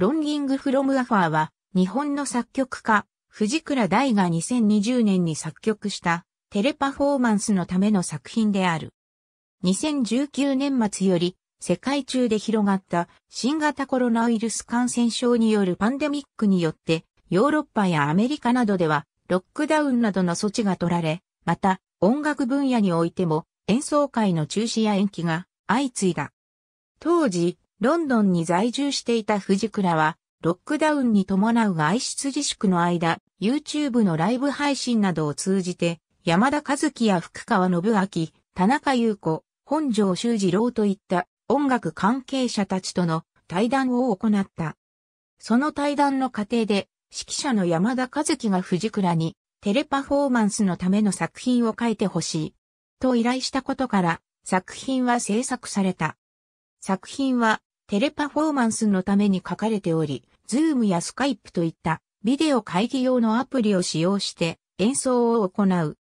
ロンギングフロムアファーは、日本の作曲家、藤倉大が2020年に作曲したテレパフォーマンスのための作品である。2019年末より世界中で広がった新型コロナウイルス感染症によるパンデミックによってヨーロッパやアメリカなどではロックダウンなどの措置が取られ、また音楽分野においても演奏会の中止や延期が相次いだ。当時、ロンドンに在住していた藤倉は、ロックダウンに伴う外出自粛の間、YouTube のライブ配信などを通じて、山田和樹や福川信明、田中優子、本庄修二郎といった音楽関係者たちとの対談を行った。その対談の過程で、指揮者の山田和樹が藤倉に、テレパフォーマンスのための作品を書いてほしい、と依頼したことから、作品は制作された。作品は、テレパフォーマンスのために書かれており、ズームやスカイプといったビデオ会議用のアプリを使用して演奏を行う。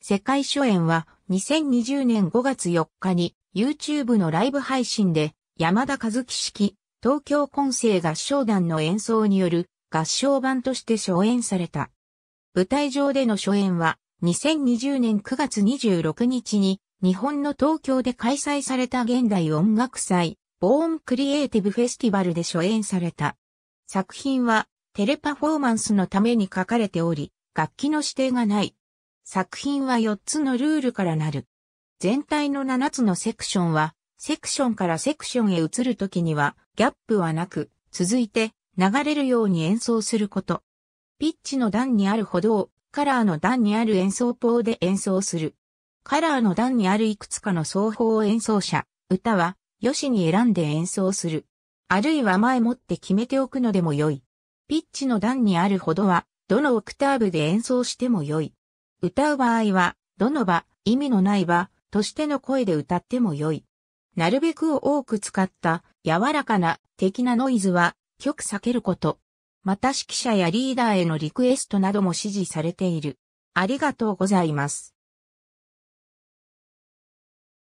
世界初演は2020年5月4日に YouTube のライブ配信で山田和樹式東京混声合唱団の演奏による合唱版として初演された。舞台上での初演は2020年9月26日に日本の東京で開催された現代音楽祭ボーンクリエイティブフェスティバルで初演された。作品はテレパフォーマンスのために書かれており、楽器の指定がない。作品は4つのルールからなる。全体の7つのセクションは、セクションからセクションへ移るときには、ギャップはなく、続いて流れるように演奏すること。ピッチの段にある歩道、カラーの段にある演奏法で演奏する。カラーの段にあるいくつかの奏法演奏者、歌はよしに選んで演奏する。あるいは前もって決めておくのでもよい。ピッチの段にあるほどは、どのオクターブで演奏してもよい。歌う場合は、どの場、意味のない場、としての声で歌ってもよい。なるべく多く使った柔らかな的なノイズは極避けること。また指揮者やリーダーへのリクエストなども指示されている。ありがとうございます。